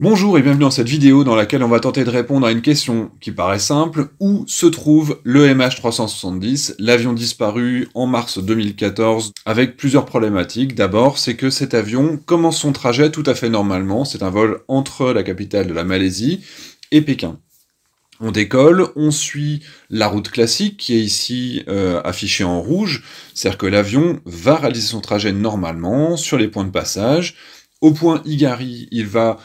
Bonjour et bienvenue dans cette vidéo dans laquelle on va tenter de répondre à une question qui paraît simple. Où se trouve le MH370, l'avion disparu en mars 2014, avec plusieurs problématiques. D'abord, c'est que cet avion commence son trajet tout à fait normalement. C'est un vol entre la capitale de la Malaisie et Pékin. On décolle, on suit la route classique qui est ici euh, affichée en rouge, c'est-à-dire que l'avion va réaliser son trajet normalement sur les points de passage. Au point Igari, il va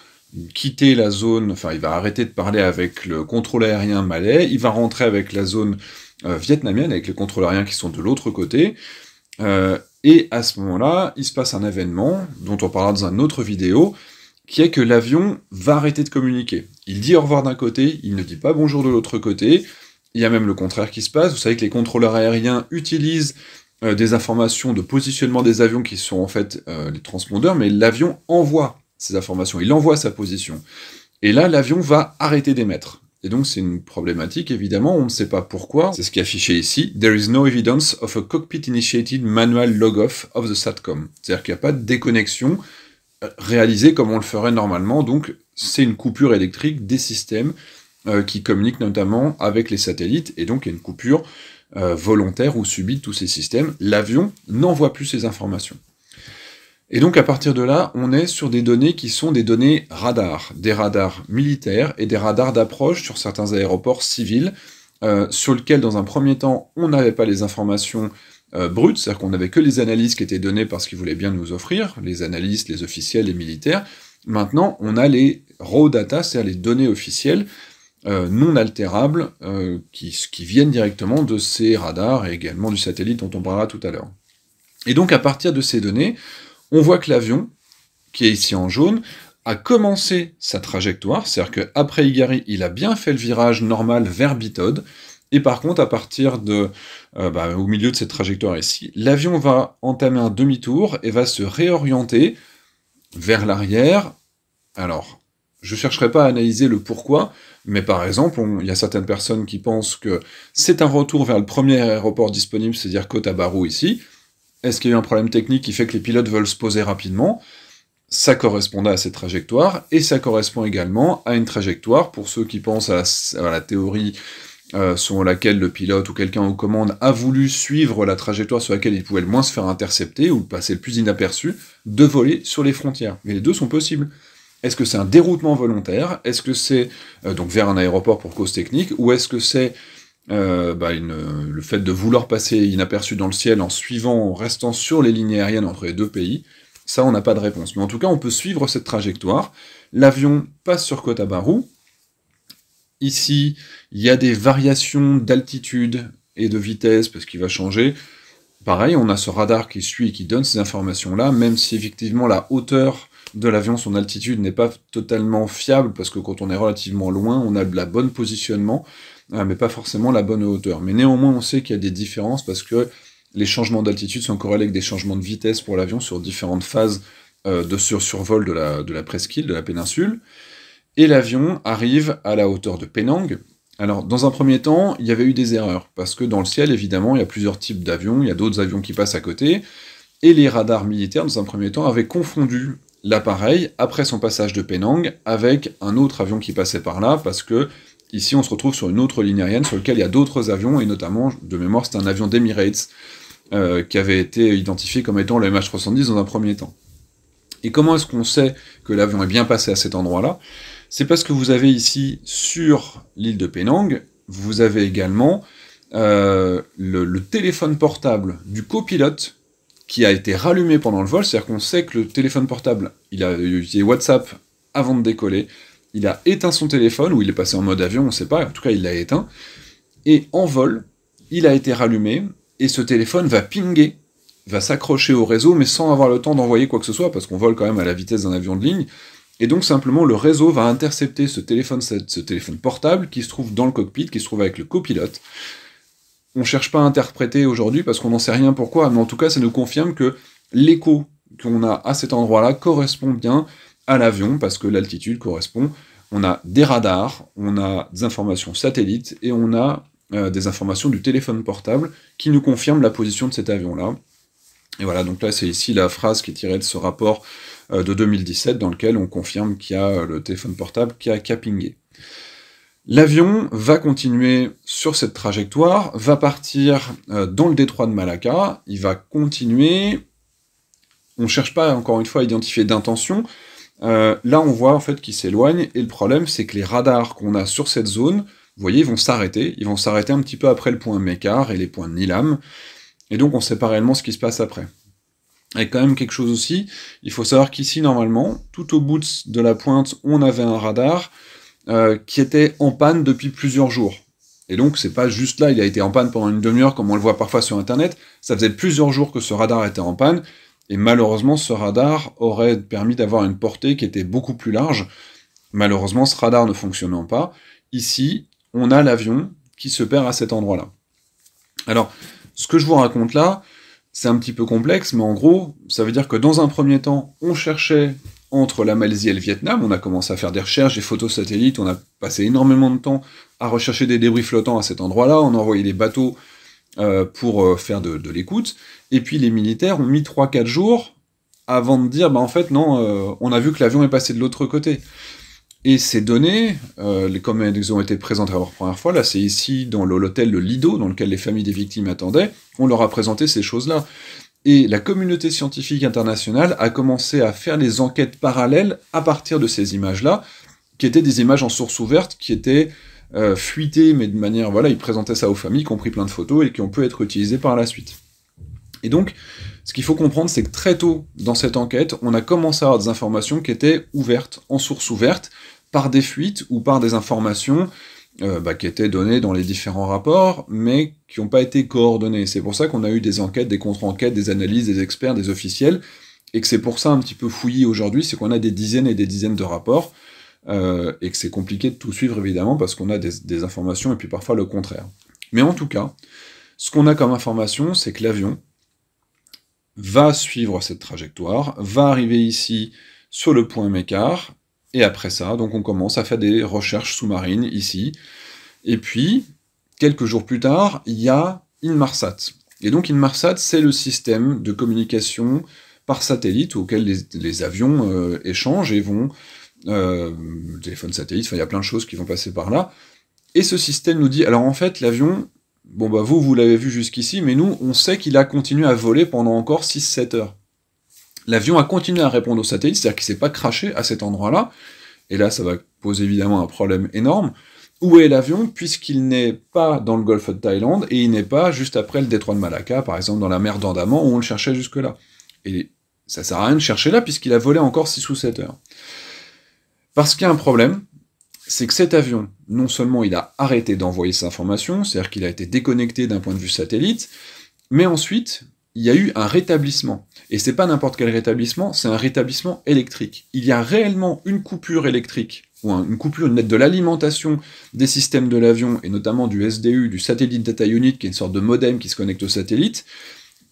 quitter la zone, enfin il va arrêter de parler avec le contrôle aérien malais, il va rentrer avec la zone euh, vietnamienne, avec les contrôleurs aériens qui sont de l'autre côté. Euh, et à ce moment-là, il se passe un événement, dont on parlera dans une autre vidéo, qui est que l'avion va arrêter de communiquer. Il dit au revoir d'un côté, il ne dit pas bonjour de l'autre côté, il y a même le contraire qui se passe, vous savez que les contrôleurs aériens utilisent euh, des informations de positionnement des avions qui sont en fait les transpondeurs, mais l'avion envoie ces informations, il envoie sa position. Et là, l'avion va arrêter d'émettre. Et donc c'est une problématique, évidemment, on ne sait pas pourquoi, c'est ce qui est affiché ici, There is no evidence of a cockpit-initiated manual log-off of the SATCOM. C'est-à-dire qu'il n'y a pas de déconnexion euh, réalisée comme on le ferait normalement, donc c'est une coupure électrique des systèmes euh, qui communiquent notamment avec les satellites, et donc il y a une coupure euh, volontaire ou subie de tous ces systèmes. L'avion n'envoie plus ces informations. Et donc à partir de là, on est sur des données qui sont des données radars, des radars militaires et des radars d'approche sur certains aéroports civils, euh, sur lesquels dans un premier temps, on n'avait pas les informations euh, brutes, c'est-à-dire qu'on n'avait que les analyses qui étaient données parce qu'ils voulaient bien nous offrir, les analystes, les officiels, les militaires. Maintenant, on a les raw data, c'est-à-dire les données officielles euh, non altérables qui, qui viennent directement de ces radars et également du satellite dont on parlera tout à l'heure. Et donc à partir de ces données, on voit que l'avion, qui est ici en jaune, a commencé sa trajectoire, c'est-à-dire qu'après Igari, il a bien fait le virage normal vers Bitode, et par contre, à partir de, euh, bah, au milieu de cette trajectoire ici, l'avion va entamer un demi-tour et va se réorienter vers l'arrière. Alors, je ne chercherai pas à analyser le pourquoi, mais par exemple, il y a certaines personnes qui pensent que c'est un retour vers le premier aéroport disponible, c'est-à-dire Kota Baru ici, est-ce qu'il y a eu un problème technique qui fait que les pilotes veulent se poser rapidement ça correspondait à cette trajectoire et ça correspond également à une trajectoire pour ceux qui pensent à, la théorie euh, sur laquelle le pilote ou quelqu'un aux commandes a voulu suivre la trajectoire sur laquelle il pouvait le moins se faire intercepter ou passer le plus inaperçu, de voler sur les frontières. Mais les deux sont possibles. Est-ce que c'est un déroutement volontaire Est-ce que c'est euh, donc vers un aéroport pour cause technique Ou est-ce que c'est euh, bah, le fait de vouloir passer inaperçu dans le ciel en suivant, en restant sur les lignes aériennes entre les deux pays, ça on n'a pas de réponse. Mais en tout cas, on peut suivre cette trajectoire. L'avion passe sur Kota Baru. Ici, il y a des variations d'altitude et de vitesse parce qu'il va changer. Pareil, on a ce radar qui suit et qui donne ces informations-là, même si effectivement la hauteur de l'avion, son altitude n'est pas totalement fiable parce que quand on est relativement loin, on a de la bonne positionnement, mais pas forcément la bonne hauteur. Mais néanmoins, on sait qu'il y a des différences parce que les changements d'altitude sont corrélés avec des changements de vitesse pour l'avion sur différentes phases euh, de survol de la, de la presqu'île, de la péninsule. Et l'avion arrive à la hauteur de Penang. Alors, dans un premier temps, il y avait eu des erreurs, parce que dans le ciel, évidemment, il y a plusieurs types d'avions, il y a d'autres avions qui passent à côté, et les radars militaires, dans un premier temps, avaient confondu l'appareil, après son passage de Penang, avec un autre avion qui passait par là, parce que Ici, on se retrouve sur une autre ligne aérienne sur laquelle il y a d'autres avions, et notamment, de mémoire, c'est un avion d'Emirates euh, qui avait été identifié comme étant le MH310 dans un premier temps. Et comment est-ce qu'on sait que l'avion est bien passé à cet endroit-là C'est parce que vous avez ici, sur l'île de Penang, vous avez également euh, le téléphone portable du copilote qui a été rallumé pendant le vol, c'est-à-dire qu'on sait que le téléphone portable, il a utilisé WhatsApp avant de décoller, il a éteint son téléphone, ou il est passé en mode avion, on ne sait pas, en tout cas il l'a éteint, et en vol, il a été rallumé, et ce téléphone va pinguer, va s'accrocher au réseau, mais sans avoir le temps d'envoyer quoi que ce soit, parce qu'on vole quand même à la vitesse d'un avion de ligne, et donc simplement le réseau va intercepter ce téléphone, ce téléphone portable qui se trouve dans le cockpit, qui se trouve avec le copilote. On ne cherche pas à interpréter aujourd'hui parce qu'on n'en sait rien pourquoi, mais en tout cas ça nous confirme que l'écho qu'on a à cet endroit-là correspond bien à l'avion parce que l'altitude correspond. On a des radars, on a des informations satellites et on a euh, des informations du téléphone portable qui nous confirment la position de cet avion-là. Et voilà, donc là c'est ici la phrase qui est tirée de ce rapport euh, de 2017 dans lequel on confirme qu'il y a euh, le téléphone portable qui a capingé. L'avion va continuer sur cette trajectoire, va partir dans le détroit de Malacca, il va continuer. On ne cherche pas encore une fois à identifier d'intention, euh, là, on voit en fait qu'il s'éloigne, et le problème, c'est que les radars qu'on a sur cette zone, vous voyez, vont s'arrêter. Ils vont s'arrêter un petit peu après le point Mekar et les points Nilam. Et donc, on ne sait pas réellement ce qui se passe après. Et quand même quelque chose aussi, il faut savoir qu'ici, normalement, tout au bout de la pointe, on avait un radar euh, qui était en panne depuis plusieurs jours. Et donc, c'est pas juste là, il a été en panne pendant une demi-heure, comme on le voit parfois sur Internet. Ça faisait plusieurs jours que ce radar était en panne, et malheureusement, ce radar aurait permis d'avoir une portée qui était beaucoup plus large. Malheureusement, ce radar ne fonctionnant pas, ici, on a l'avion qui se perd à cet endroit-là. Alors, ce que je vous raconte là, c'est un petit peu complexe, mais en gros, ça veut dire que dans un premier temps, on cherchait entre la Malaisie et le Vietnam, on a commencé à faire des recherches, des photos satellites, on a passé énormément de temps à rechercher des débris flottants à cet endroit-là, on a envoyé des bateaux euh, pour euh, faire de, l'écoute. Et puis les militaires ont mis 3-4 jours avant de dire, bah en fait non, euh, on a vu que l'avion est passé de l'autre côté. Et ces données, les comme elles ont été présentées pour la première fois, là c'est ici dans l'hôtel Le Lido, dans lequel les familles des victimes attendaient, on leur a présenté ces choses-là. Et la communauté scientifique internationale a commencé à faire des enquêtes parallèles à partir de ces images-là, qui étaient des images en source ouverte, qui étaient euh, fuité, mais de manière, voilà, ils présentaient ça aux familles, qui ont pris plein de photos et qui ont pu être utilisées par la suite. Et donc, ce qu'il faut comprendre, c'est que très tôt dans cette enquête, on a commencé à avoir des informations qui étaient ouvertes, en source ouverte, par des fuites ou par des informations euh, bah, qui étaient données dans les différents rapports, mais qui n'ont pas été coordonnées. C'est pour ça qu'on a eu des enquêtes, des contre-enquêtes, des analyses, des experts, des officiels, et que c'est pour ça un petit peu fouillé aujourd'hui, c'est qu'on a des dizaines et des dizaines de rapports euh, et que c'est compliqué de tout suivre évidemment parce qu'on a des, informations et puis parfois le contraire. Mais en tout cas, ce qu'on a comme information, c'est que l'avion va suivre cette trajectoire, va arriver ici sur le point Mekar, et après ça, donc on commence à faire des recherches sous-marines ici. Et puis, quelques jours plus tard, il y a Inmarsat. Et donc Inmarsat, c'est le système de communication par satellite auquel les, avions euh, échangent et vont euh, téléphone satellite, il y a plein de choses qui vont passer par là. Et ce système nous dit, alors en fait, l'avion, bon bah vous, vous l'avez vu jusqu'ici, mais nous, on sait qu'il a continué à voler pendant encore 6-7 heures. L'avion a continué à répondre au satellite, c'est-à-dire qu'il s'est pas craché à cet endroit-là, et là, ça va poser évidemment un problème énorme. Où est l'avion puisqu'il n'est pas dans le golfe de Thaïlande et il n'est pas juste après le détroit de Malacca, par exemple dans la mer d'Andaman où on le cherchait jusque-là. Et ça sert à rien de chercher là puisqu'il a volé encore 6 ou 7 heures. Parce qu'il y a un problème, c'est que cet avion, non seulement il a arrêté d'envoyer sa informations, c'est-à-dire qu'il a été déconnecté d'un point de vue satellite, mais ensuite, il y a eu un rétablissement. Et c'est pas n'importe quel rétablissement, c'est un rétablissement électrique. Il y a réellement une coupure électrique, ou une coupure nette de l'alimentation des systèmes de l'avion, et notamment du SDU, du Satellite Data Unit, qui est une sorte de modem qui se connecte au satellite,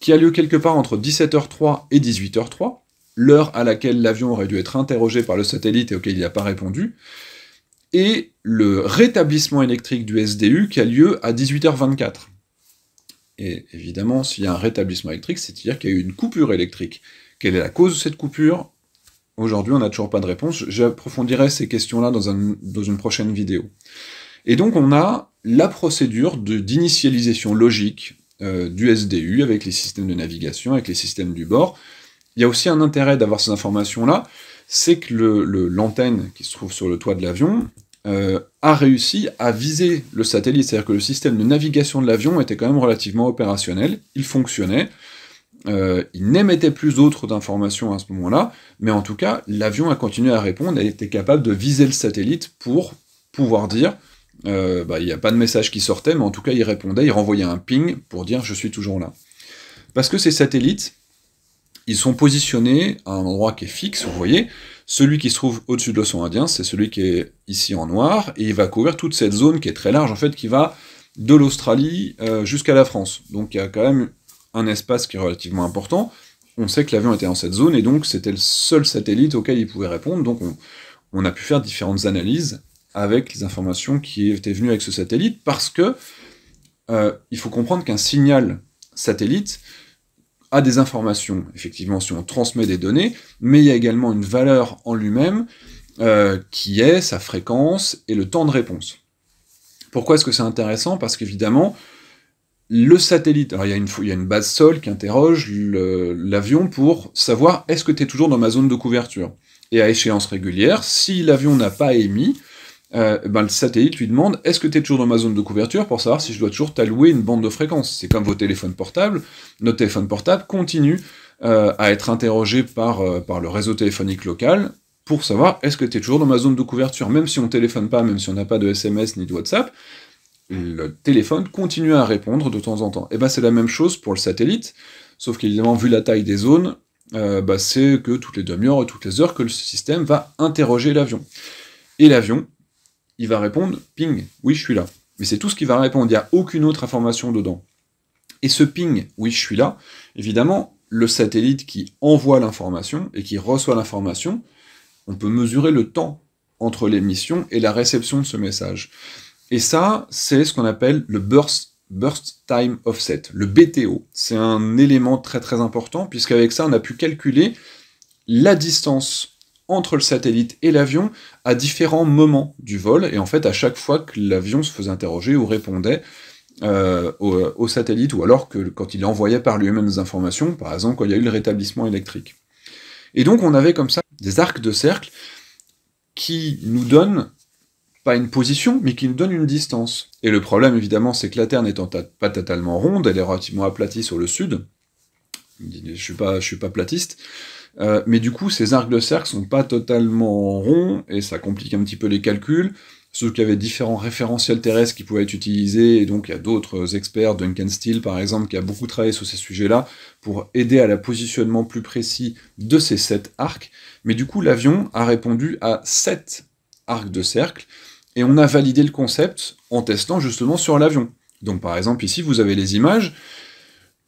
qui a lieu quelque part entre 17h03 et 18h03 l'heure à laquelle l'avion aurait dû être interrogé par le satellite et auquel il n'a pas répondu, et le rétablissement électrique du SDU qui a lieu à 18h24. Et évidemment, s'il y a un rétablissement électrique, c'est-à-dire qu'il y a eu une coupure électrique. Quelle est la cause de cette coupure Aujourd'hui, on n'a toujours pas de réponse. J'approfondirai ces questions-là dans, une prochaine vidéo. Et donc, on a la procédure d'initialisation logique euh, du SDU avec les systèmes de navigation, avec les systèmes du bord, il y a aussi un intérêt d'avoir ces informations-là, c'est que l'antenne le, qui se trouve sur le toit de l'avion euh, a réussi à viser le satellite, c'est-à-dire que le système de navigation de l'avion était quand même relativement opérationnel, il fonctionnait, euh, il n'émettait plus d'autres informations à ce moment-là, mais en tout cas, l'avion a continué à répondre, il était capable de viser le satellite pour pouvoir dire, euh, bah, il n'y a pas de message qui sortait, mais en tout cas, il répondait, il renvoyait un ping pour dire je suis toujours là. Parce que ces satellites, ils sont positionnés à un endroit qui est fixe, vous voyez. Celui qui se trouve au-dessus de l'océan Indien, c'est celui qui est ici en noir, et il va couvrir toute cette zone qui est très large, en fait, qui va de l'Australie euh, jusqu'à la France. Donc il y a quand même un espace qui est relativement important. On sait que l'avion était dans cette zone, et donc c'était le seul satellite auquel il pouvait répondre, donc on, a pu faire différentes analyses avec les informations qui étaient venues avec ce satellite, parce que euh, il faut comprendre qu'un signal satellite, a des informations, effectivement, si on transmet des données, mais il y a également une valeur en lui-même euh, qui est sa fréquence et le temps de réponse. Pourquoi est-ce que c'est intéressant Parce qu'évidemment, le satellite, alors il a une, il y a une base sol qui interroge l'avion pour savoir est-ce que tu es toujours dans ma zone de couverture. Et à échéance régulière, si l'avion n'a pas émis, euh, ben, le satellite lui demande est-ce que tu es toujours dans ma zone de couverture pour savoir si je dois toujours t'allouer une bande de fréquence. C'est comme vos téléphones portables. Notre téléphone portable continue euh, à être interrogé par, euh, par le réseau téléphonique local pour savoir est-ce que tu es toujours dans ma zone de couverture. Même si on ne téléphone pas, même si on n'a pas de SMS ni de WhatsApp, le téléphone continue à répondre de temps en temps. Et eh ben c'est la même chose pour le satellite, sauf qu'évidemment, vu la taille des zones, bah, c'est que toutes les demi-heures toutes les heures que le système va interroger l'avion. Et l'avion, il va répondre ping, oui, je suis là. Mais c'est tout ce qui va répondre, il n'y a aucune autre information dedans. Et ce ping, oui, je suis là, évidemment, le satellite qui envoie l'information et qui reçoit l'information, on peut mesurer le temps entre l'émission et la réception de ce message. Et ça, c'est ce qu'on appelle le burst, burst time offset, le BTO. C'est un élément très très important, puisqu'avec ça, on a pu calculer la distance entre le satellite et l'avion à différents moments du vol, et en fait à chaque fois que l'avion se faisait interroger ou répondait euh, au, satellite, ou alors que quand il envoyait par lui-même des informations, par exemple quand il y a eu le rétablissement électrique. Et donc on avait comme ça des arcs de cercle qui nous donnent pas une position, mais qui nous donnent une distance. Et le problème évidemment, c'est que la Terre n'étant pas totalement ronde, elle est relativement aplatie sur le sud. Je suis suis pas platiste. Euh, mais du coup, ces arcs de cercle sont pas totalement ronds, et ça complique un petit peu les calculs. Sauf qu'il y avait différents référentiels terrestres qui pouvaient être utilisés, et donc il y a d'autres experts, Duncan Steele par exemple, qui a beaucoup travaillé sur ces sujets-là, pour aider à la positionnement plus précis de ces sept arcs. Mais du coup, l'avion a répondu à sept arcs de cercle, et on a validé le concept en testant justement sur l'avion. Donc par exemple, ici, vous avez les images.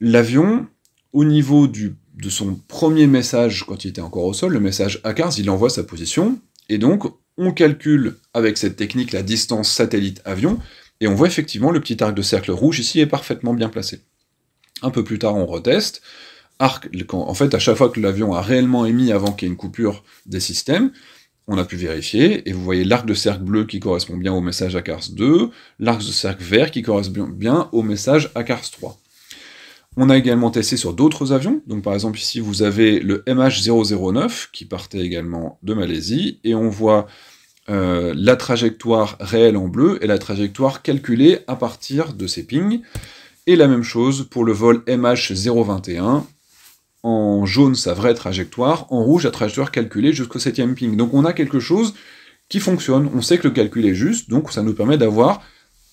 L'avion, au niveau du de son premier message quand il était encore au sol, le message a il envoie sa position, et donc on calcule avec cette technique la distance satellite-avion, et on voit effectivement le petit arc de cercle rouge ici est parfaitement bien placé. Un peu plus tard, on reteste. Arc, en fait, à chaque fois que l'avion a réellement émis avant qu'il y ait une coupure des systèmes, on a pu vérifier, et vous voyez l'arc de cercle bleu qui correspond bien au message ACARS 2, l'arc de cercle vert qui correspond bien au message ACARS 3. On a également testé sur d'autres avions. Donc, par exemple, ici, vous avez le MH009 qui partait également de Malaisie. Et on voit euh, la trajectoire réelle en bleu et la trajectoire calculée à partir de ces pings. Et la même chose pour le vol MH021. En jaune, sa vraie trajectoire. En rouge, la trajectoire calculée jusqu'au 7 ping. Donc, on a quelque chose qui fonctionne. On sait que le calcul est juste. Donc, ça nous permet d'avoir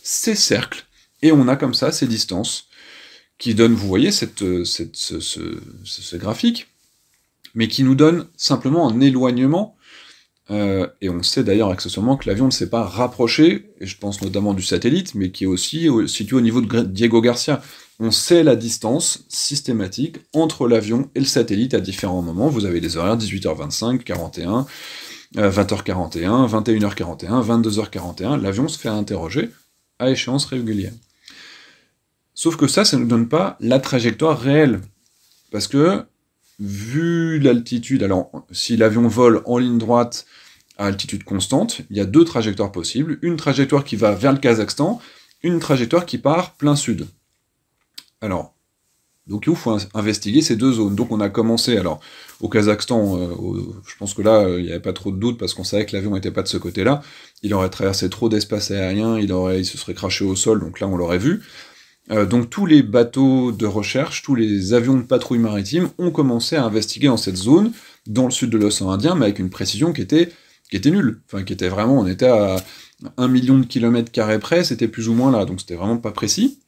ces cercles. Et on a comme ça ces distances qui donne, vous voyez, cette, euh, ce, graphique, mais qui nous donne simplement un éloignement. Euh, et on sait d'ailleurs accessoirement que l'avion ne s'est pas rapproché, et je pense notamment du satellite, mais qui est aussi situé au niveau de Diego Garcia. On sait la distance systématique entre l'avion et le satellite à différents moments. Vous avez les horaires 18h25, 41, 20h41, 21h41, 22h41. L'avion se fait interroger à échéance régulière. Sauf que ça, ça ne nous donne pas la trajectoire réelle. Parce que, vu l'altitude, alors si l'avion vole en ligne droite à altitude constante, il y a deux trajectoires possibles. Une trajectoire qui va vers le Kazakhstan, une trajectoire qui part plein sud. Alors, donc il faut investiguer ces deux zones. Donc on a commencé, alors au Kazakhstan, euh, je pense que là, euh, il n'y avait pas trop de doute parce qu'on savait que l'avion n'était pas de ce côté-là. Il aurait traversé trop d'espace aérien, il, aurait, il se serait craché au sol, donc là on l'aurait vu. Euh, donc tous les bateaux de recherche, tous les avions de patrouille maritime ont commencé à investiguer dans cette zone, dans le sud de l'océan Indien, mais avec une précision qui était, qui était nulle. Enfin, qui était vraiment, on était à un million de kilomètres carrés près, c'était plus ou moins là, donc c'était vraiment pas précis.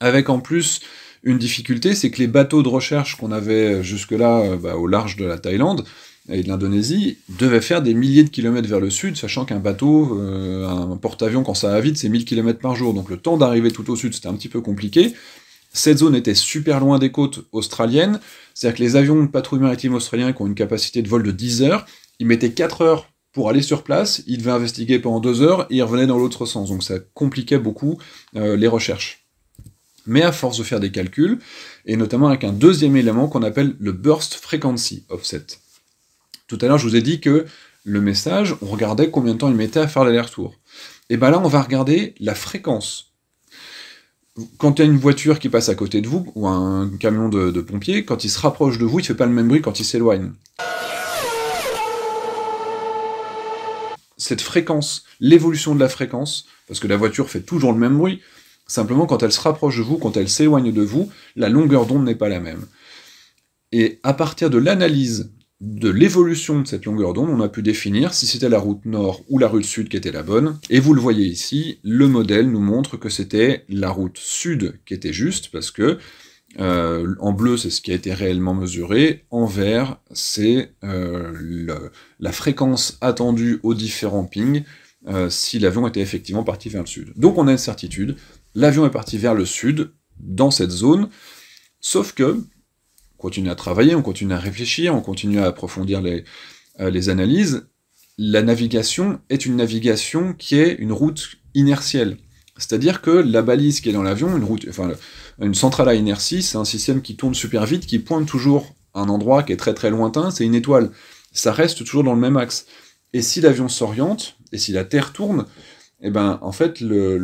Avec en plus une difficulté, c'est que les bateaux de recherche qu'on avait jusque-là euh, bah, au large de la Thaïlande, et de l'Indonésie devaient faire des milliers de kilomètres vers le sud, sachant qu'un bateau, euh, un porte-avions, quand ça va vite, c'est 1000 km par jour. Donc le temps d'arriver tout au sud, c'était un petit peu compliqué. Cette zone était super loin des côtes australiennes, c'est-à-dire que les avions de patrouille maritime australiens qui ont une capacité de vol de 10 heures, ils mettaient 4 heures pour aller sur place, ils devaient investiguer pendant 2 heures et ils revenaient dans l'autre sens. Donc ça compliquait beaucoup euh, les recherches. Mais à force de faire des calculs, et notamment avec un deuxième élément qu'on appelle le burst frequency offset. Tout à l'heure, je vous ai dit que le message, on regardait combien de temps il mettait à faire l'aller-retour. Et eh bien là, on va regarder la fréquence. Quand il y a une voiture qui passe à côté de vous, ou un camion de, pompier, pompiers, quand il se rapproche de vous, il ne fait pas le même bruit quand il s'éloigne. Cette fréquence, l'évolution de la fréquence, parce que la voiture fait toujours le même bruit, simplement quand elle se rapproche de vous, quand elle s'éloigne de vous, la longueur d'onde n'est pas la même. Et à partir de l'analyse de l'évolution de cette longueur d'onde, on a pu définir si c'était la route nord ou la route sud qui était la bonne. Et vous le voyez ici, le modèle nous montre que c'était la route sud qui était juste, parce que euh, en bleu, c'est ce qui a été réellement mesuré. En vert, c'est euh, la fréquence attendue aux différents pings euh, si l'avion était effectivement parti vers le sud. Donc on a une certitude, l'avion est parti vers le sud, dans cette zone, sauf que continue à travailler, on continue à réfléchir, on continue à approfondir euh, les, analyses. La navigation est une navigation qui est une route inertielle. C'est-à-dire que la balise qui est dans l'avion, une route, enfin, une centrale à inertie, c'est un système qui tourne super vite, qui pointe toujours un endroit qui est très très lointain, c'est une étoile. Ça reste toujours dans le même axe. Et si l'avion s'oriente, et si la Terre tourne, eh ben, en fait, le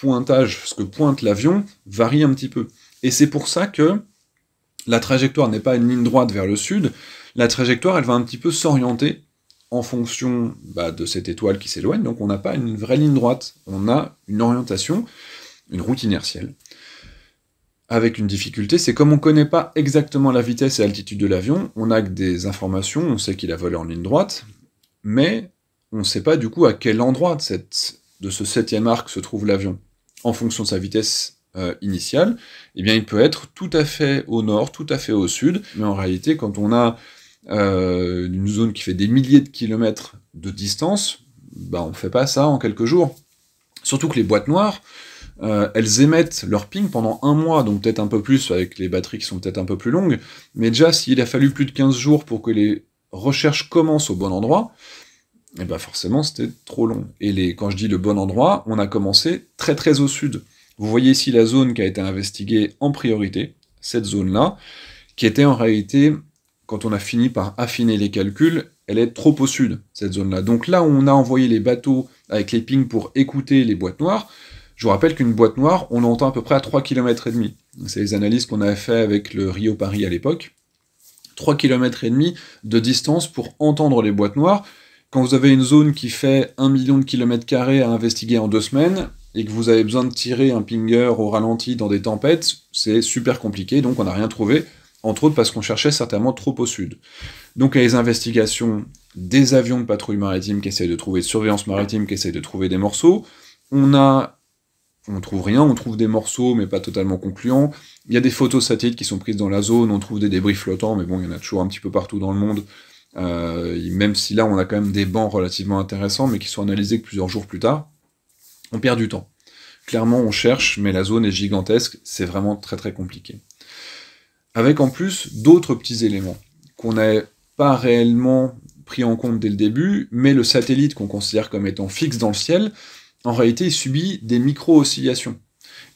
pointage, ce que pointe l'avion, varie un petit peu. Et c'est pour ça que la trajectoire n'est pas une ligne droite vers le sud, la trajectoire elle va un petit peu s'orienter en fonction bah, de cette étoile qui s'éloigne, donc on n'a pas une vraie ligne droite, on a une orientation, une route inertielle. Avec une difficulté, c'est comme on ne connaît pas exactement la vitesse et l'altitude de l'avion, on a que des informations, on sait qu'il a volé en ligne droite, mais on ne sait pas du coup à quel endroit de ce septième arc se trouve l'avion. En fonction de sa vitesse euh, initial, eh bien, il peut être tout à fait au nord, tout à fait au sud. Mais en réalité, quand on a euh, une zone qui fait des milliers de kilomètres de distance, bah, on ne fait pas ça en quelques jours. Surtout que les boîtes noires, euh, elles émettent leur ping pendant un mois, donc peut-être un peu plus avec les batteries qui sont peut-être un peu plus longues, mais déjà s'il a fallu plus de 15 jours pour que les recherches commencent au bon endroit, et eh ben, forcément c'était trop long. Et les, quand je dis le bon endroit, on a commencé très très au sud. Vous voyez ici la zone qui a été investiguée en priorité, cette zone-là, qui était en réalité, quand on a fini par affiner les calculs, elle est trop au sud, cette zone-là. Donc là, on a envoyé les bateaux avec les pings pour écouter les boîtes noires. Je vous rappelle qu'une boîte noire, on l'entend à peu près à 3 km et demi. C'est les analyses qu'on avait fait avec le Rio Paris à l'époque. 3 km et demi de distance pour entendre les boîtes noires. Quand vous avez une zone qui fait 1 million de kilomètres carrés à investiguer en deux semaines, et que vous avez besoin de tirer un pinger au ralenti dans des tempêtes, c'est super compliqué, donc on n'a rien trouvé, entre autres parce qu'on cherchait certainement trop au sud. Donc il y a les investigations des avions de patrouille maritime qui essayent de trouver, de surveillance maritime qui essayent de trouver des morceaux. On a on trouve rien, on trouve des morceaux, mais pas totalement concluants. Il y a des photos satellites qui sont prises dans la zone, on trouve des débris flottants, mais bon, il y en a toujours un petit peu partout dans le monde. Euh, même si là, on a quand même des bancs relativement intéressants, mais qui sont analysés plusieurs jours plus tard on perd du temps. Clairement, on cherche, mais la zone est gigantesque, c'est vraiment très très compliqué. Avec en plus d'autres petits éléments qu'on n'a pas réellement pris en compte dès le début, mais le satellite qu'on considère comme étant fixe dans le ciel, en réalité, il subit des micro-oscillations.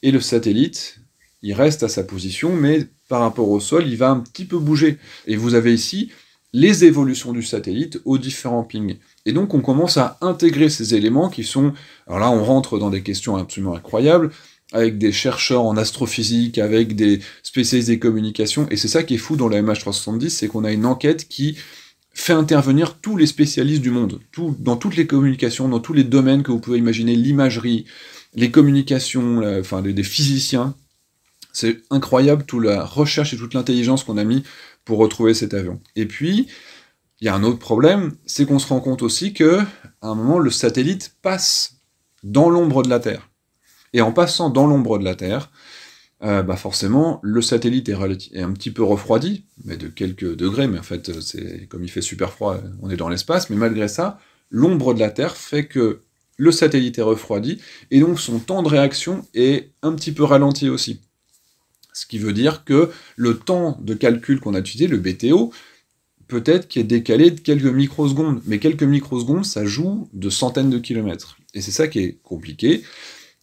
Et le satellite, il reste à sa position, mais par rapport au sol, il va un petit peu bouger. Et vous avez ici les évolutions du satellite aux différents pings. Et donc on commence à intégrer ces éléments qui sont... Alors là, on rentre dans des questions absolument incroyables, avec des chercheurs en astrophysique, avec des spécialistes des communications, et c'est ça qui est fou dans la MH370, c'est qu'on a une enquête qui fait intervenir tous les spécialistes du monde, tout, dans toutes les communications, dans tous les domaines que vous pouvez imaginer, l'imagerie, les communications, enfin des physiciens. C'est incroyable toute la recherche et toute l'intelligence qu'on a mis pour retrouver cet avion. Et puis, il y a un autre problème, c'est qu'on se rend compte aussi que à un moment le satellite passe dans l'ombre de la Terre. Et en passant dans l'ombre de la Terre, euh, bah forcément, le satellite est, un petit peu refroidi, mais de quelques degrés, mais en fait, euh, c'est comme il fait super froid, euh, on est dans l'espace, mais malgré ça, l'ombre de la Terre fait que le satellite est refroidi, et donc son temps de réaction est un petit peu ralenti aussi. Ce qui veut dire que le temps de calcul qu'on a utilisé, le BTO, peut-être qui est décalé de quelques microsecondes. Mais quelques microsecondes, ça joue de centaines de kilomètres. Et c'est ça qui est compliqué.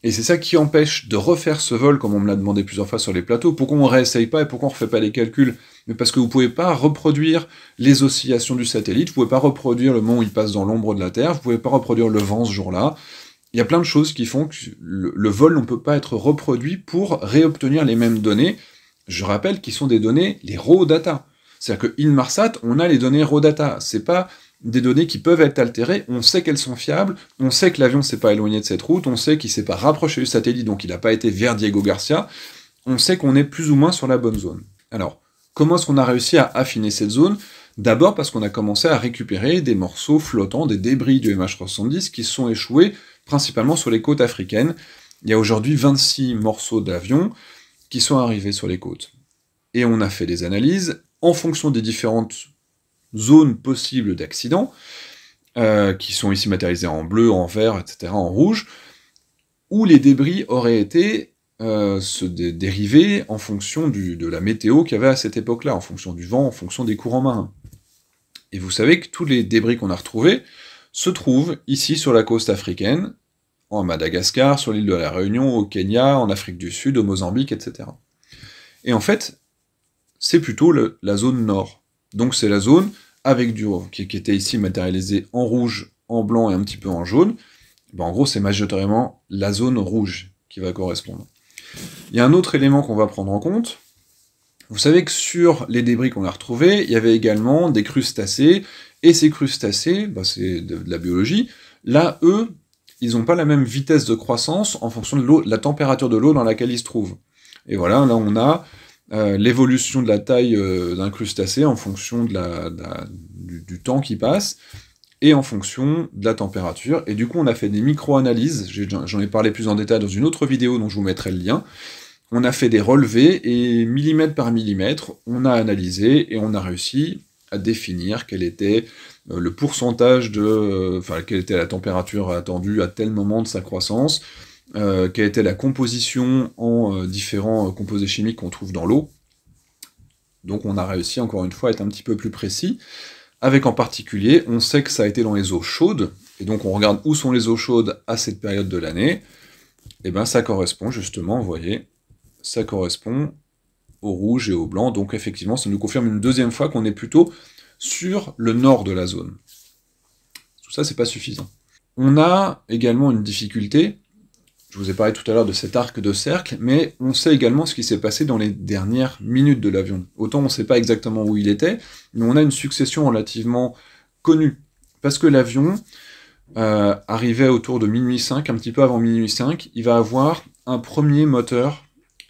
Et c'est ça qui empêche de refaire ce vol, comme on me l'a demandé plusieurs fois sur les plateaux. Pourquoi on ne réessaye pas et pourquoi on ne refait pas les calculs Mais parce que vous ne pouvez pas reproduire les oscillations du satellite, vous ne pouvez pas reproduire le moment où il passe dans l'ombre de la Terre, vous ne pouvez pas reproduire le vent ce jour-là. Il y a plein de choses qui font que le, le vol ne peut pas être reproduit pour réobtenir les mêmes données. Je rappelle qu'ils sont des données, les raw data. C'est-à-dire que Marsat, on a les données raw data. C'est pas des données qui peuvent être altérées, on sait qu'elles sont fiables, on sait que l'avion s'est pas éloigné de cette route, on sait qu'il s'est pas rapproché du satellite, donc il n'a pas été vers Diego Garcia, on sait qu'on est plus ou moins sur la bonne zone. Alors, comment est-ce qu'on a réussi à affiner cette zone D'abord parce qu'on a commencé à récupérer des morceaux flottants, des débris du MH370 qui sont échoués principalement sur les côtes africaines. Il y a aujourd'hui 26 morceaux d'avions qui sont arrivés sur les côtes. Et on a fait des analyses, en fonction des différentes zones possibles d'accident, euh, qui sont ici matérialisées en bleu, en vert, etc., en rouge, où les débris auraient été euh, dérivés en fonction de la météo qu'il y avait à cette époque-là, en fonction du vent, en fonction des courants marins. Et vous savez que tous les débris qu'on a retrouvés se trouvent ici sur la côte africaine, en Madagascar, sur l'île de la Réunion, au Kenya, en Afrique du Sud, au Mozambique, etc. Et en fait, c'est plutôt la zone nord. Donc c'est la zone avec du qui, qui, était ici matérialisée en rouge, en blanc et un petit peu en jaune. Ben, en gros, c'est majoritairement la zone rouge qui va correspondre. Il y a un autre élément qu'on va prendre en compte. Vous savez que sur les débris qu'on a retrouvés, il y avait également des crustacés, et ces crustacés, ben, c'est de, de la biologie, là, eux, ils n'ont pas la même vitesse de croissance en fonction de la température de l'eau dans laquelle ils se trouvent. Et voilà, là on a euh, l'évolution de la taille euh, d'un crustacé en fonction du, temps qui passe et en fonction de la température. Et du coup, on a fait des micro-analyses, j'en ai, ai parlé plus en détail dans une autre vidéo dont je vous mettrai le lien. On a fait des relevés et millimètre par millimètre, on a analysé et on a réussi à définir quel était euh, le pourcentage de, enfin, quelle était la température attendue à tel moment de sa croissance, euh, a été la composition en euh, différents euh, composés chimiques qu'on trouve dans l'eau. Donc on a réussi encore une fois à être un petit peu plus précis, avec en particulier, on sait que ça a été dans les eaux chaudes, et donc on regarde où sont les eaux chaudes à cette période de l'année, et eh bien ça correspond justement, vous voyez, ça correspond au rouge et au blanc, donc effectivement ça nous confirme une deuxième fois qu'on est plutôt sur le nord de la zone. Tout ça c'est pas suffisant. On a également une difficulté, je vous ai parlé tout à l'heure de cet arc de cercle, mais on sait également ce qui s'est passé dans les dernières minutes de l'avion. Autant on ne sait pas exactement où il était, mais on a une succession relativement connue. Parce que l'avion euh, arrivait autour de minuit 5, un petit peu avant minuit 5, il va avoir un premier moteur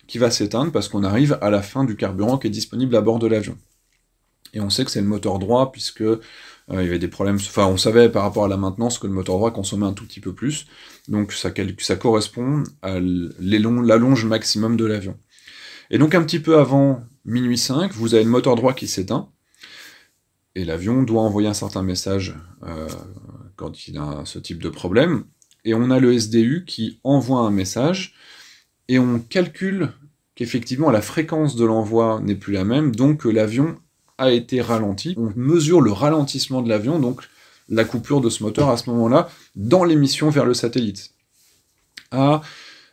qui va s'éteindre parce qu'on arrive à la fin du carburant qui est disponible à bord de l'avion. Et on sait que c'est le moteur droit puisque euh, il y avait des problèmes, enfin on savait par rapport à la maintenance que le moteur droit consommait un tout petit peu plus, donc ça, ça correspond à l'allonge maximum de l'avion. Et donc un petit peu avant minuit 5, vous avez le moteur droit qui s'éteint, et l'avion doit envoyer un certain message euh, quand il a ce type de problème, et on a le SDU qui envoie un message, et on calcule qu'effectivement la fréquence de l'envoi n'est plus la même, donc l'avion a été ralenti. On mesure le ralentissement de l'avion, donc la coupure de ce moteur à ce moment-là, dans l'émission vers le satellite. À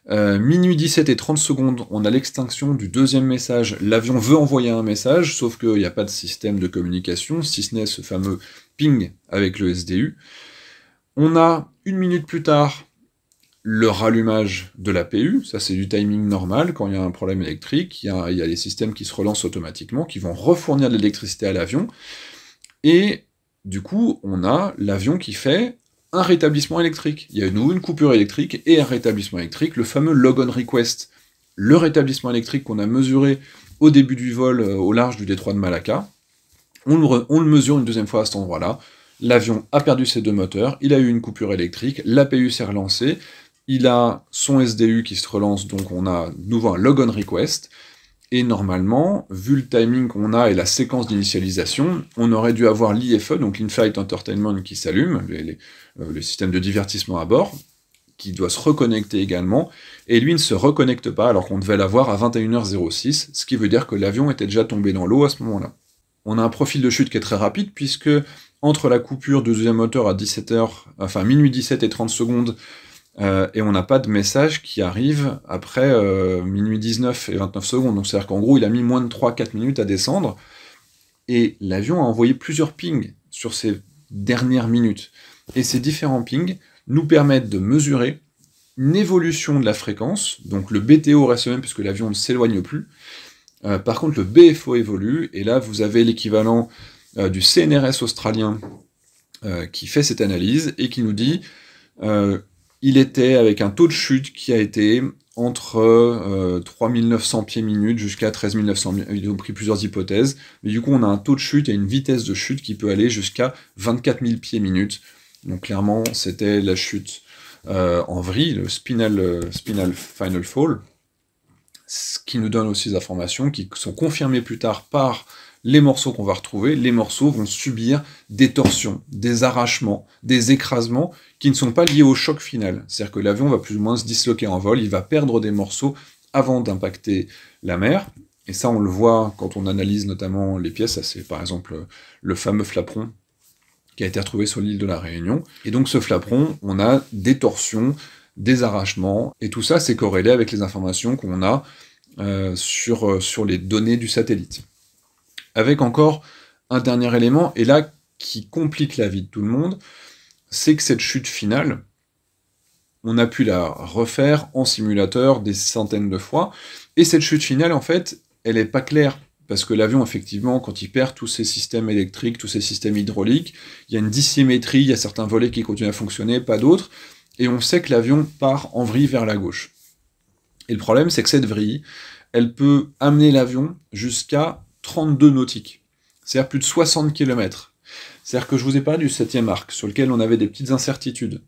euh, minuit 17 et 30 secondes, on a l'extinction du deuxième message. L'avion veut envoyer un message, sauf qu'il n'y a pas de système de communication, si ce n'est ce fameux ping avec le SDU. On a une minute plus tard le rallumage de la PU, ça c'est du timing normal, quand il y a un problème électrique, il y a, il systèmes qui se relancent automatiquement, qui vont refournir de l'électricité à l'avion, et du coup on a l'avion qui fait un rétablissement électrique. Il y a une, une coupure électrique et un rétablissement électrique, le fameux logon request, le rétablissement électrique qu'on a mesuré au début du vol euh, au large du détroit de Malacca, on le, on le mesure une deuxième fois à cet endroit-là, l'avion a perdu ses deux moteurs, il a eu une coupure électrique, l'APU s'est relancée, il a son SDU qui se relance, donc on a nouveau un logon request. Et normalement, vu le timing qu'on a et la séquence d'initialisation, on aurait dû avoir l'IFE, donc l'Inflight Entertainment, qui s'allume, euh, le système de divertissement à bord, qui doit se reconnecter également, et lui ne se reconnecte pas alors qu'on devait l'avoir à 21h06, ce qui veut dire que l'avion était déjà tombé dans l'eau à ce moment-là. On a un profil de chute qui est très rapide, puisque entre la coupure du deuxième moteur à 17h, enfin minuit 17 et 30 secondes, euh, et on n'a pas de message qui arrive après euh, minuit 19 et 29 secondes. Donc c'est-à-dire qu'en gros, il a mis moins de 3-4 minutes à descendre, et l'avion a envoyé plusieurs pings sur ces dernières minutes. Et ces différents pings nous permettent de mesurer une évolution de la fréquence, donc le BTO reste le même puisque l'avion ne s'éloigne plus. Euh, par contre, le BFO évolue, et là vous avez l'équivalent du CNRS australien qui fait cette analyse et qui nous dit il était avec un taux de chute qui a été entre 3900 euh, pieds minutes jusqu'à 13900. Ils ont pris plusieurs hypothèses, mais du coup, on a un taux de chute et une vitesse de chute qui peut aller jusqu'à 24 pieds minutes. Donc clairement, c'était la chute euh, en vrille, le spinal, euh, spinal final fall, ce qui nous donne aussi des informations qui sont confirmées plus tard par les morceaux qu'on va retrouver, les morceaux vont subir des torsions, des arrachements, des écrasements qui ne sont pas liés au choc final. C'est-à-dire que l'avion va plus ou moins se disloquer en vol, il va perdre des morceaux avant d'impacter la mer. Et ça, on le voit quand on analyse notamment les pièces. Ça, c'est par exemple le fameux flaperon qui a été retrouvé sur l'île de la Réunion. Et donc, ce flaperon, on a des torsions, des arrachements, et tout ça, c'est corrélé avec les informations qu'on a euh, sur, euh, sur les données du satellite. Avec encore un dernier élément, et là, qui complique la vie de tout le monde, c'est que cette chute finale, on a pu la refaire en simulateur des centaines de fois, et cette chute finale, en fait, elle n'est pas claire, parce que l'avion, effectivement, quand il perd tous ses systèmes électriques, tous ses systèmes hydrauliques, il y a une dissymétrie, il y a certains volets qui continuent à fonctionner, pas d'autres, et on sait que l'avion part en vrille vers la gauche. Et le problème, c'est que cette vrille, elle peut amener l'avion jusqu'à 32 nautiques, c'est-à-dire plus de 60 km. C'est-à-dire que je vous ai parlé du 7 arc, sur lequel on avait des petites incertitudes.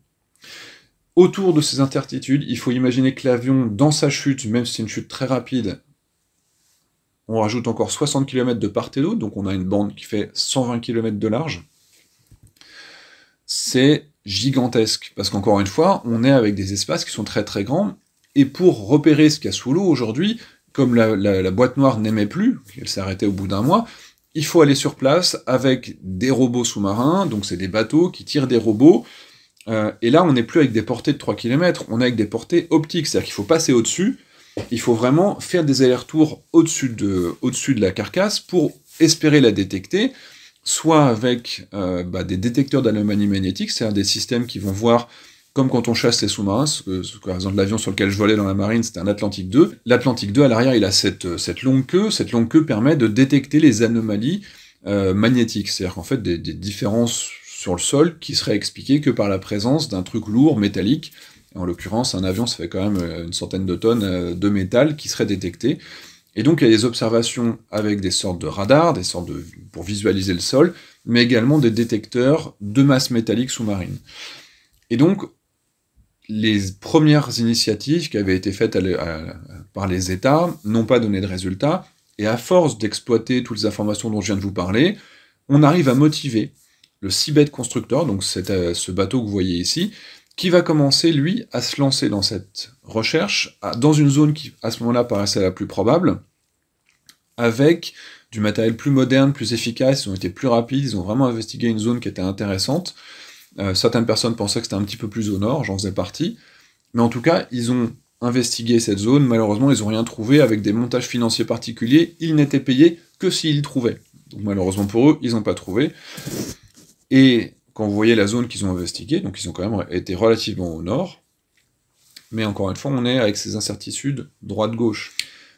Autour de ces incertitudes, il faut imaginer que l'avion, dans sa chute, même si c'est une chute très rapide, on rajoute encore 60 km de part et d'autre, donc on a une bande qui fait 120 km de large. C'est gigantesque, parce qu'encore une fois, on est avec des espaces qui sont très très grands, et pour repérer ce qu'il y a sous l'eau aujourd'hui, comme la, boîte noire n'aimait plus, elle s'est arrêtée au bout d'un mois, il faut aller sur place avec des robots sous-marins, donc c'est des bateaux qui tirent des robots. Euh, et là, on n'est plus avec des portées de 3 km, on est avec des portées optiques, c'est-à-dire qu'il faut passer au-dessus, il faut vraiment faire des allers-retours au-dessus de, la carcasse pour espérer la détecter, soit avec euh, bah, des détecteurs d'anomalie magnétique, c'est-à-dire des systèmes qui vont voir comme quand on chasse les sous-marins, par exemple l'avion sur lequel je volais dans la marine, c'était un Atlantique 2. L'Atlantique 2, à l'arrière, il a euh, cette, longue queue. Cette longue queue permet de détecter les anomalies euh, magnétiques, c'est-à-dire qu'en fait des, différences sur le sol qui seraient expliquées que par la présence d'un truc lourd, métallique. En l'occurrence, un avion, ça fait quand même euh, une centaine de tonnes de métal qui serait détecté. Et donc, il y a des observations avec des sortes de radars, des sortes de, pour visualiser le sol, mais également des détecteurs de masse métallique sous-marine. Et donc, les premières initiatives qui avaient été faites par les États n'ont pas donné de résultats. Et à force d'exploiter toutes les informations dont je viens de vous parler, on arrive à motiver le Seabed Constructeur, donc euh, ce bateau que vous voyez ici, qui va commencer, lui, à se lancer dans cette recherche, dans une zone qui, à ce moment-là, paraissait la plus probable, avec du matériel plus moderne, plus efficace, ils ont été plus rapides, ils ont vraiment investigué une zone qui était intéressante, euh, certaines personnes pensaient que c'était un petit peu plus au nord, j'en faisais partie. Mais en tout cas, ils ont investigué cette zone. Malheureusement, ils n'ont rien trouvé avec des montages financiers particuliers. Ils n'étaient payés que s'ils trouvaient. Donc malheureusement pour eux, ils n'ont pas trouvé. Et quand vous voyez la zone qu'ils ont investiguée, donc ils ont quand même été relativement au nord. Mais encore une fois, on est avec ces incertitudes droite-gauche.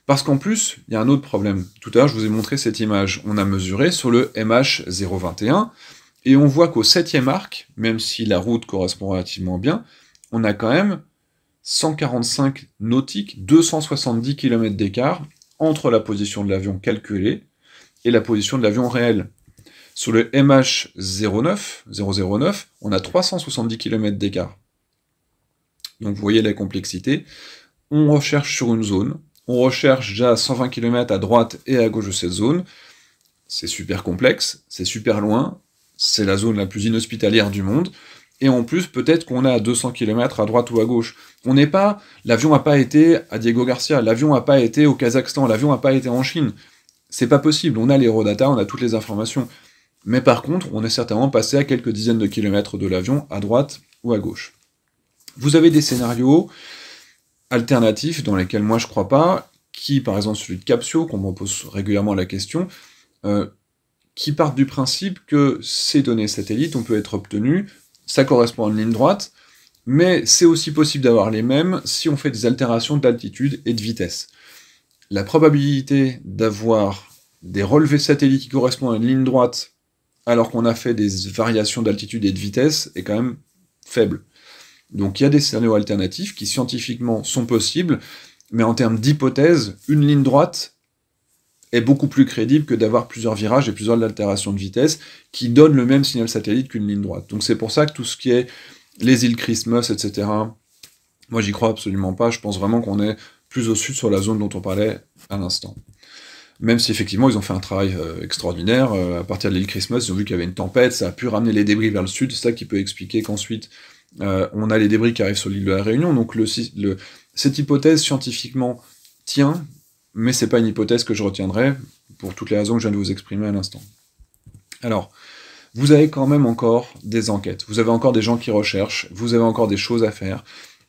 Parce qu'en plus, il y a un autre problème. Tout à l'heure, je vous ai montré cette image. On a mesuré sur le MH021, et on voit qu'au septième arc, même si la route correspond relativement bien, on a quand même 145 nautiques, 270 km d'écart entre la position de l'avion calculée et la position de l'avion réel. Sur le MH09, 009, on a 370 km d'écart. Donc vous voyez la complexité. On recherche sur une zone, on recherche déjà 120 km à droite et à gauche de cette zone. C'est super complexe, c'est super loin, c'est la zone la plus inhospitalière du monde. Et en plus, peut-être qu'on est à 200 km à droite ou à gauche. On n'est pas. L'avion n'a pas été à Diego Garcia, l'avion n'a pas été au Kazakhstan, l'avion n'a pas été en Chine. C'est pas possible. On a les data, on a toutes les informations. Mais par contre, on est certainement passé à quelques dizaines de kilomètres de l'avion, à droite ou à gauche. Vous avez des scénarios alternatifs dans lesquels moi je crois pas, qui, par exemple celui de Capsio, qu'on me pose régulièrement la question, euh, qui partent du principe que ces données satellites ont peut être obtenues, ça correspond à une ligne droite, mais c'est aussi possible d'avoir les mêmes si on fait des altérations d'altitude et de vitesse. La probabilité d'avoir des relevés satellites qui correspondent à une ligne droite alors qu'on a fait des variations d'altitude et de vitesse est quand même faible. Donc il y a des scénarios alternatifs qui scientifiquement sont possibles, mais en termes d'hypothèse, une ligne droite est beaucoup plus crédible que d'avoir plusieurs virages et plusieurs altérations de vitesse qui donnent le même signal satellite qu'une ligne droite. Donc c'est pour ça que tout ce qui est les îles Christmas, etc., moi j'y crois absolument pas. Je pense vraiment qu'on est plus au sud sur la zone dont on parlait à l'instant. Même si effectivement ils ont fait un travail euh, extraordinaire, euh, à partir de l'île Christmas, ils ont vu qu'il y avait une tempête, ça a pu ramener les débris vers le sud, c'est ça qui peut expliquer qu'ensuite euh, on a les débris qui arrivent sur l'île de la Réunion. Donc cette hypothèse scientifiquement tient mais c'est pas une hypothèse que je retiendrai pour toutes les raisons que je viens de vous exprimer à l'instant. Alors, vous avez quand même encore des enquêtes, vous avez encore des gens qui recherchent, vous avez encore des choses à faire,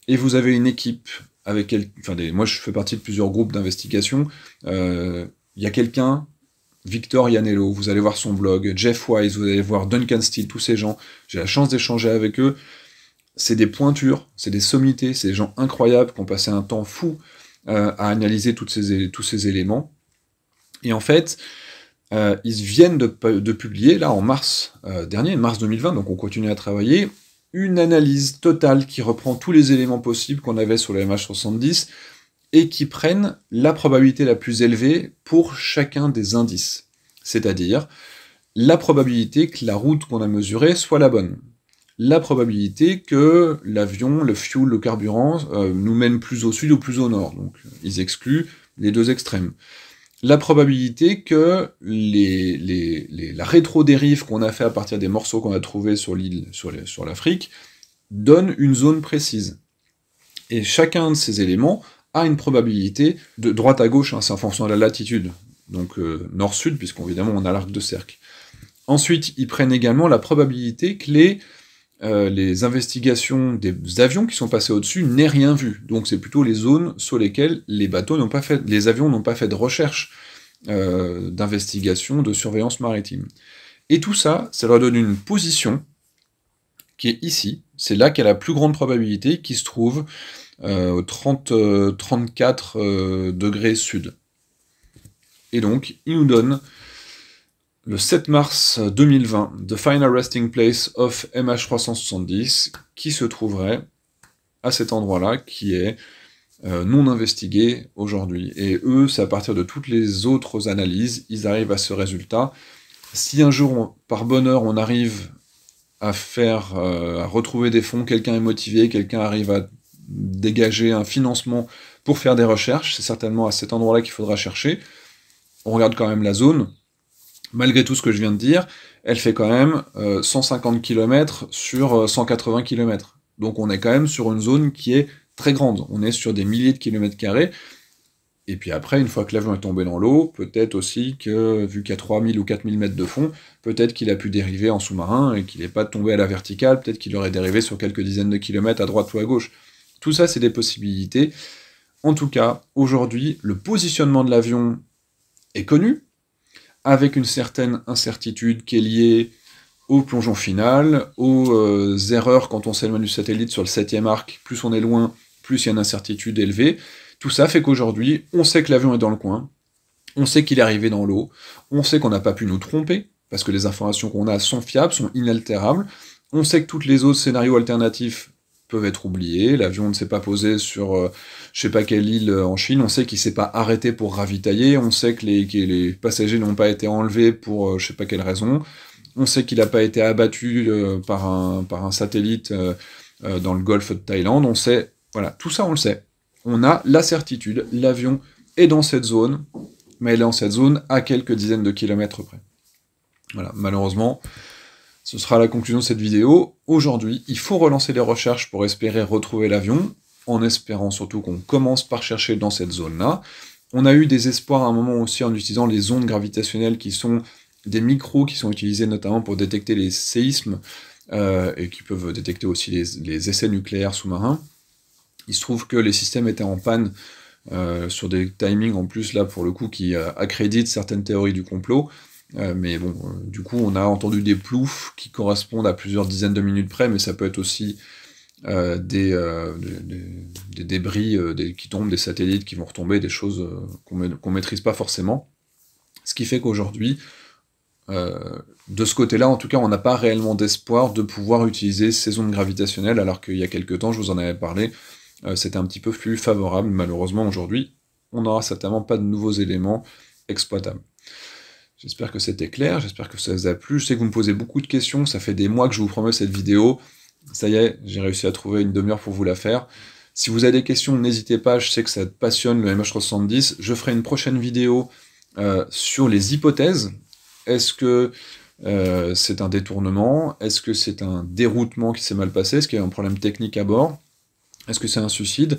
et vous avez une équipe avec elle, enfin des, moi je fais partie de plusieurs groupes d'investigation. Euh, il y a quelqu'un, Victor Yanello. vous allez voir son blog, Jeff Wise, vous allez voir Duncan Steele, tous ces gens. J'ai la chance d'échanger avec eux. C'est des pointures, c'est des sommités, c'est des gens incroyables qui ont passé un temps fou euh, à analyser toutes tous ces éléments. Et en fait, euh, ils viennent de, publier, là en mars euh, dernier, mars 2020, donc on continue à travailler, une analyse totale qui reprend tous les éléments possibles qu'on avait sur le MH70 et qui prennent la probabilité la plus élevée pour chacun des indices. C'est-à-dire la probabilité que la route qu'on a mesurée soit la bonne la probabilité que l'avion, le fuel, le carburant euh, nous mène plus au sud ou plus au nord. Donc ils excluent les deux extrêmes. La probabilité que les, rétro-dérive qu'on a fait à partir des morceaux qu'on a trouvés sur l'île, sur, l'Afrique, donne une zone précise. Et chacun de ces éléments a une probabilité de droite à gauche, hein, c'est en fonction de la latitude, donc euh, nord-sud, puisqu'évidemment on a l'arc de cercle. Ensuite, ils prennent également la probabilité que les euh, les investigations des avions qui sont passés au-dessus n'aient rien vu. Donc c'est plutôt les zones sur lesquelles les bateaux n'ont pas fait, les avions n'ont pas fait de recherche, euh, d'investigation, de surveillance maritime. Et tout ça, ça leur donne une position qui est ici. C'est là qu'elle a la plus grande probabilité, qui se trouve euh, au 34 degrés sud. Et donc, il nous donne le 7 mars 2020, The Final Resting Place of MH370, qui se trouverait à cet endroit-là, qui est euh, non investigué aujourd'hui. Et eux, c'est à partir de toutes les autres analyses, ils arrivent à ce résultat. Si un jour, par bonheur, on arrive à faire, euh, à retrouver des fonds, quelqu'un est motivé, quelqu'un arrive à dégager un financement pour faire des recherches, c'est certainement à cet endroit-là qu'il faudra chercher. On regarde quand même la zone, malgré tout ce que je viens de dire, elle fait quand même 150 euh, km sur 180 euh, km. Donc on est quand même sur une zone qui est très grande. On est sur des milliers de kilomètres carrés. Et puis après, une fois que l'avion est tombé dans l'eau, peut-être aussi que, vu qu'il y a 3000 ou 4000 mètres de fond, peut-être qu'il a pu dériver en sous-marin et qu'il n'est pas tombé à la verticale, peut-être qu'il aurait dérivé sur quelques dizaines de kilomètres à droite ou à gauche. Tout ça, c'est des possibilités. En tout cas, aujourd'hui, le positionnement de l'avion est connu, avec une certaine incertitude qui est liée au plongeon final, aux euh, erreurs quand on s'éloigne du satellite sur le septième arc, plus on est loin, plus il y a une incertitude élevée. Tout ça fait qu'aujourd'hui, on sait que l'avion est dans le coin, on sait qu'il est arrivé dans l'eau, on sait qu'on n'a pas pu nous tromper, parce que les informations qu'on a sont fiables, sont inaltérables, on sait que toutes les autres scénarios alternatifs peuvent être oubliés. L'avion ne s'est pas posé sur je euh, je sais pas quelle île euh, en Chine. On sait qu'il ne s'est pas arrêté pour ravitailler. On sait que les, passagers n'ont pas été enlevés pour euh, je sais pas quelle raison. On sait qu'il n'a pas été abattu par, un, par un satellite dans le golfe de Thaïlande. On sait, voilà, tout ça on le sait. On a la certitude, l'avion est dans cette zone, mais elle est dans cette zone à quelques dizaines de kilomètres près. Voilà, malheureusement, ce sera la conclusion de cette vidéo. Aujourd'hui, il faut relancer les recherches pour espérer retrouver l'avion, en espérant surtout qu'on commence par chercher dans cette zone-là. On a eu des espoirs à un moment aussi en utilisant les ondes gravitationnelles qui sont des micros qui sont utilisés notamment pour détecter les séismes euh, et qui peuvent détecter aussi les, essais nucléaires sous-marins. Il se trouve que les systèmes étaient en panne euh, sur des timings en plus là pour le coup qui euh, accréditent certaines théories du complot. Euh, mais bon, euh, du coup, on a entendu des ploufs qui correspondent à plusieurs dizaines de minutes près, mais ça peut être aussi euh, des, débris qui tombent, des satellites qui vont retomber, des choses qu'on ne maîtrise pas forcément. Ce qui fait qu'aujourd'hui, de ce côté-là, en tout cas, on n'a pas réellement d'espoir de pouvoir utiliser ces ondes gravitationnelles, alors qu'il y a quelques temps, je vous en avais parlé, c'était un petit peu plus favorable. Malheureusement, aujourd'hui, on n'aura certainement pas de nouveaux éléments exploitables. J'espère que c'était clair, j'espère que ça vous a plu. Je sais que vous me posez beaucoup de questions, ça fait des mois que je vous promets cette vidéo. Ça y est, j'ai réussi à trouver une demi-heure pour vous la faire. Si vous avez des questions, n'hésitez pas, je sais que ça passionne le MH370. Je ferai une prochaine vidéo euh, sur les hypothèses. Est-ce que euh, c'est un détournement Est-ce que c'est un déroutement qui s'est mal passé Est-ce qu'il y a un problème technique à bord Est-ce que c'est un suicide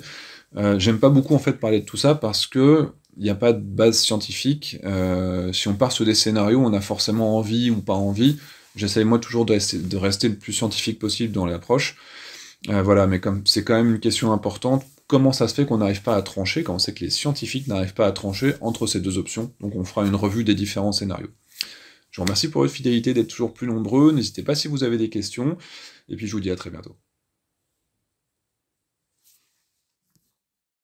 euh, J'aime pas beaucoup en fait parler de tout ça parce que il n'y a pas de base scientifique. Euh, si on part sur des scénarios, on a forcément envie ou pas envie. J'essaye moi toujours de rester, le plus scientifique possible dans l'approche. Euh, voilà, mais comme c'est quand même une question importante, comment ça se fait qu'on n'arrive pas à trancher quand on sait que les scientifiques n'arrivent pas à trancher entre ces deux options Donc on fera une revue des différents scénarios. Je vous remercie pour votre fidélité, d'être toujours plus nombreux. N'hésitez pas si vous avez des questions. Et puis je vous dis à très bientôt.